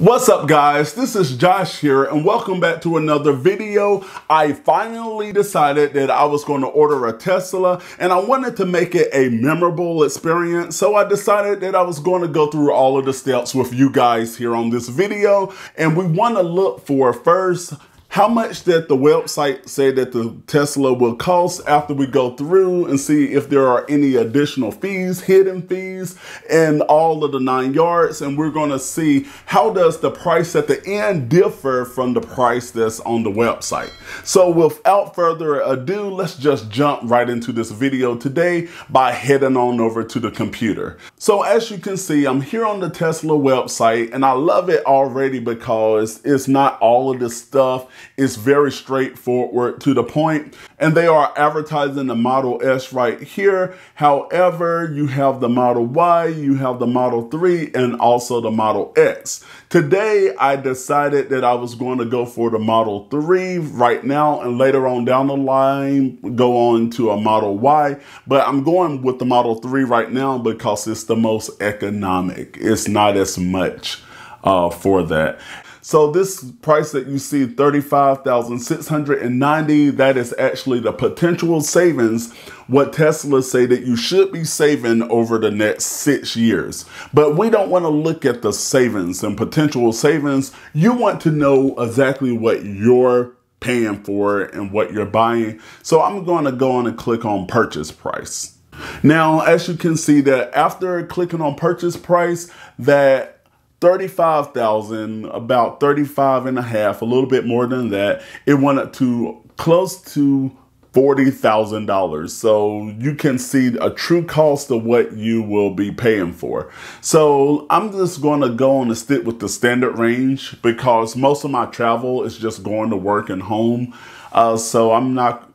What's up guys, this is Josh here and welcome back to another video. I finally decided that I was going to order a Tesla and I wanted to make it a memorable experience. So I decided that I was going to go through all of the steps with you guys here on this video. And we want to look for first how much that the website say that the Tesla will cost after we go through and see if there are any additional fees, hidden fees, and all of the nine yards. And we're gonna see how does the price at the end differ from the price that's on the website. So without further ado, let's just jump right into this video today by heading on over to the computer. So as you can see, I'm here on the Tesla website and I love it already because it's not all of this stuff it's very straightforward to the point, and they are advertising the Model S right here. However, you have the Model Y, you have the Model 3, and also the Model X. Today, I decided that I was going to go for the Model 3 right now, and later on down the line, go on to a Model Y. But I'm going with the Model 3 right now because it's the most economic. It's not as much uh, for that. So this price that you see, 35690 that is actually the potential savings, what Tesla say that you should be saving over the next six years. But we don't want to look at the savings and potential savings. You want to know exactly what your paying for and what you're buying. So I'm going to go on and click on purchase price. Now, as you can see that after clicking on purchase price, that 35,000, about 35 and a half, a little bit more than that. It went up to close to $40,000. So you can see a true cost of what you will be paying for. So I'm just going to go on and stick with the standard range because most of my travel is just going to work and home. Uh, so I'm not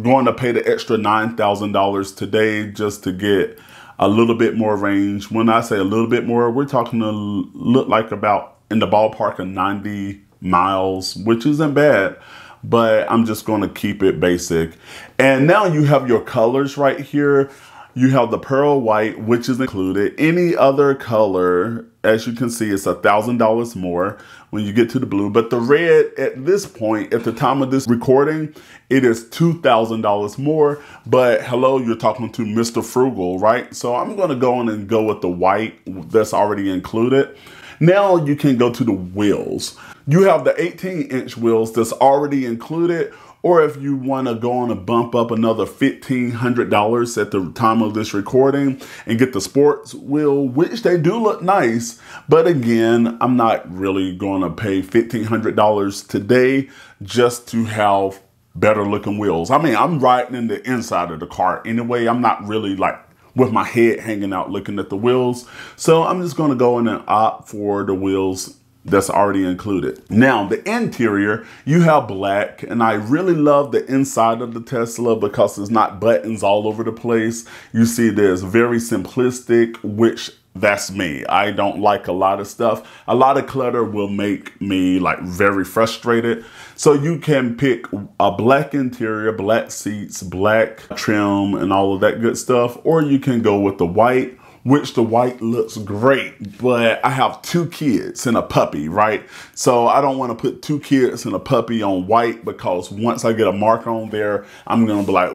going to pay the extra $9,000 today just to get a little bit more range. When I say a little bit more, we're talking to look like about in the ballpark of 90 miles, which isn't bad, but I'm just going to keep it basic. And now you have your colors right here. You have the pearl white, which is included. Any other color as you can see, it's a $1,000 more when you get to the blue. But the red at this point, at the time of this recording, it is $2,000 more. But hello, you're talking to Mr. Frugal, right? So I'm going to go in and go with the white that's already included. Now you can go to the wheels. You have the 18 inch wheels that's already included or if you want to go on and bump up another $1,500 at the time of this recording and get the sports wheel, which they do look nice. But again, I'm not really going to pay $1,500 today just to have better looking wheels. I mean, I'm riding in the inside of the car anyway. I'm not really like with my head hanging out looking at the wheels. So I'm just going to go in and opt for the wheels that's already included. Now, the interior, you have black, and I really love the inside of the Tesla because it's not buttons all over the place. You see there's very simplistic, which that's me. I don't like a lot of stuff. A lot of clutter will make me like very frustrated. So you can pick a black interior, black seats, black trim and all of that good stuff, or you can go with the white which the white looks great, but I have two kids and a puppy, right? So I don't want to put two kids and a puppy on white because once I get a mark on there, I'm going to be like,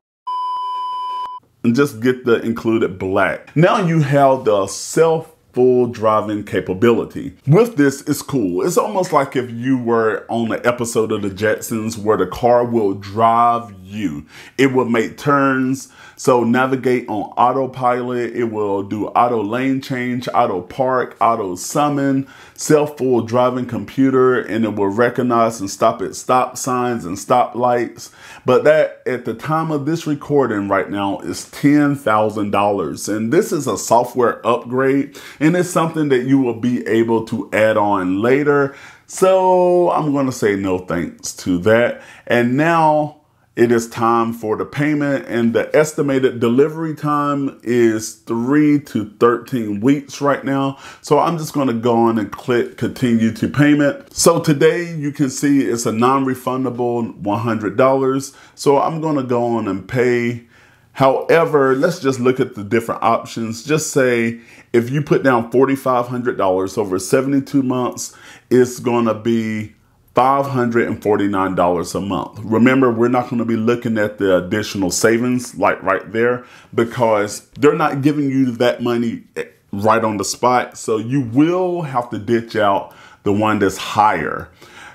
and just get the included black. Now you have the self full driving capability. With this, it's cool. It's almost like if you were on an episode of The Jetsons where the car will drive you. It will make turns, so navigate on autopilot. It will do auto lane change, auto park, auto summon, self-full driving computer, and it will recognize and stop at stop signs and stop lights. But that, at the time of this recording right now, is $10,000. And this is a software upgrade, and it's something that you will be able to add on later. So I'm going to say no thanks to that. And now it is time for the payment, and the estimated delivery time is 3 to 13 weeks right now. So I'm just going to go on and click continue to payment. So today you can see it's a non refundable $100. So I'm going to go on and pay. However, let's just look at the different options. Just say if you put down $4,500 over 72 months, it's going to be $549 a month. Remember, we're not going to be looking at the additional savings like right there because they're not giving you that money eh, right on the spot. So you will have to ditch out the one that's higher.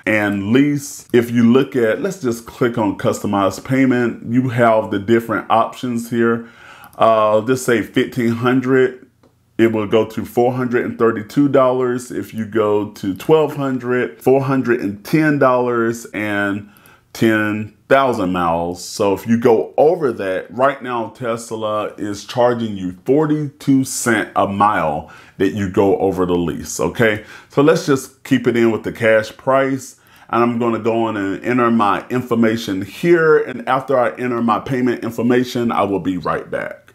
And lease, if you look at, let's just click on customized payment, you have the different options here. Uh, just say 1500 it will go to $432 if you go to 1200 $410 and 10,000 miles. So if you go over that, right now Tesla is charging you 42 cent a mile that you go over the lease, okay? So let's just keep it in with the cash price and I'm going to go on and enter my information here. And after I enter my payment information, I will be right back.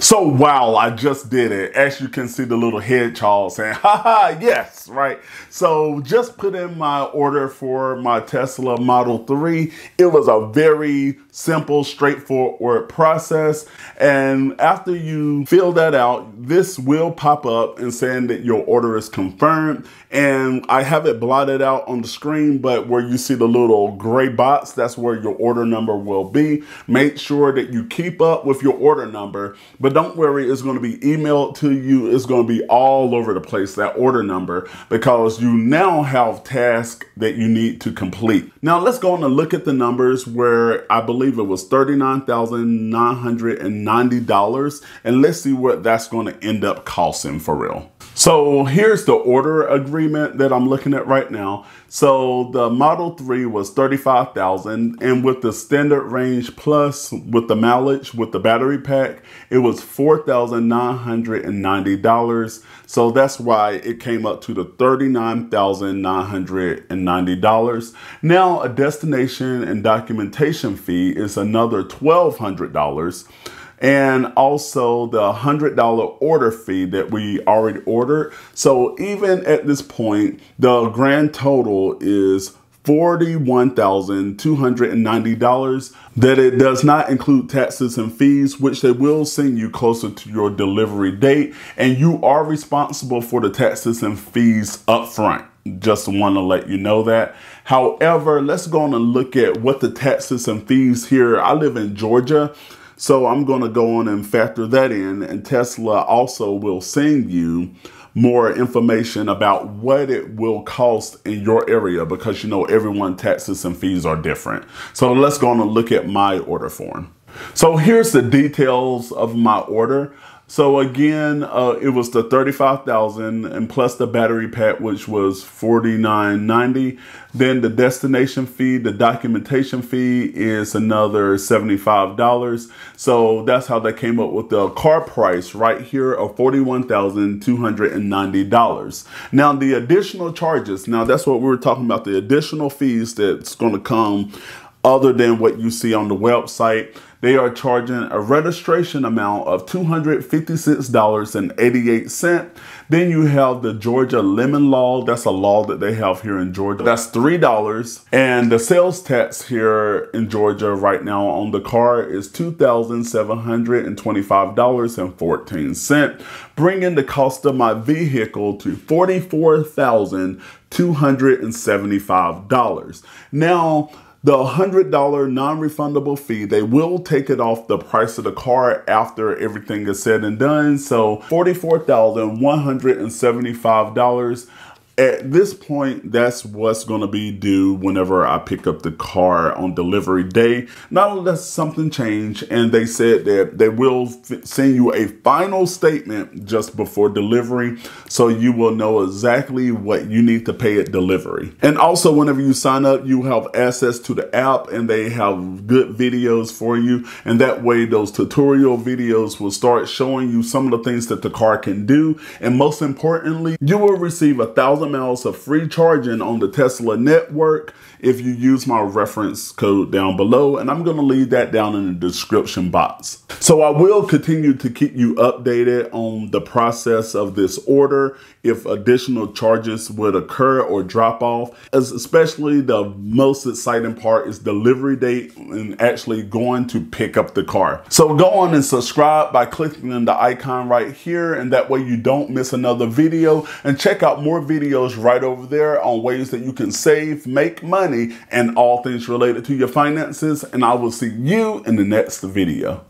So wow, I just did it. As you can see the little head Charles saying, ha, yes, right? So just put in my order for my Tesla Model 3. It was a very simple, straightforward process. And after you fill that out, this will pop up and saying that your order is confirmed. And I have it blotted out on the screen, but where you see the little gray box, that's where your order number will be. Make sure that you keep up with your order number, but but don't worry, it's going to be emailed to you. It's going to be all over the place, that order number, because you now have tasks that you need to complete. Now let's go on and look at the numbers where I believe it was $39,990. And let's see what that's going to end up costing for real. So here's the order agreement that I'm looking at right now. So the Model 3 was 35,000 and with the standard range plus with the mileage with the battery pack, it was $4,990. So that's why it came up to the $39,990. Now a destination and documentation fee is another $1,200 and also the $100 order fee that we already ordered. So even at this point, the grand total is $41,290 that it does not include taxes and fees, which they will send you closer to your delivery date. And you are responsible for the taxes and fees up front. Just want to let you know that. However, let's go on and look at what the taxes and fees here. I live in Georgia. So I'm going to go on and factor that in. And Tesla also will send you more information about what it will cost in your area because you know everyone taxes and fees are different. So let's go on and look at my order form. So here's the details of my order. So again, uh, it was the 35,000 and plus the battery pack, which was 49.90. Then the destination fee, the documentation fee is another $75. So that's how they came up with the car price right here of $41,290. Now the additional charges, now that's what we were talking about, the additional fees that's going to come other than what you see on the website. They are charging a registration amount of $256.88. Then you have the Georgia Lemon Law. That's a law that they have here in Georgia. That's $3. And the sales tax here in Georgia right now on the car is $2,725.14, bringing the cost of my vehicle to $44,275. Now, the $100 non-refundable fee, they will take it off the price of the car after everything is said and done. So $44,175 at this point, that's what's going to be due whenever I pick up the car on delivery day. Not unless something changed, and they said that they will send you a final statement just before delivery, so you will know exactly what you need to pay at delivery. And also, whenever you sign up, you have access to the app, and they have good videos for you. And that way, those tutorial videos will start showing you some of the things that the car can do. And most importantly, you will receive a thousand miles of free charging on the Tesla network if you use my reference code down below. And I'm going to leave that down in the description box. So I will continue to keep you updated on the process of this order if additional charges would occur or drop off, As especially the most exciting part is delivery date and actually going to pick up the car. So go on and subscribe by clicking on the icon right here. And that way you don't miss another video and check out more videos videos right over there on ways that you can save, make money, and all things related to your finances. And I will see you in the next video.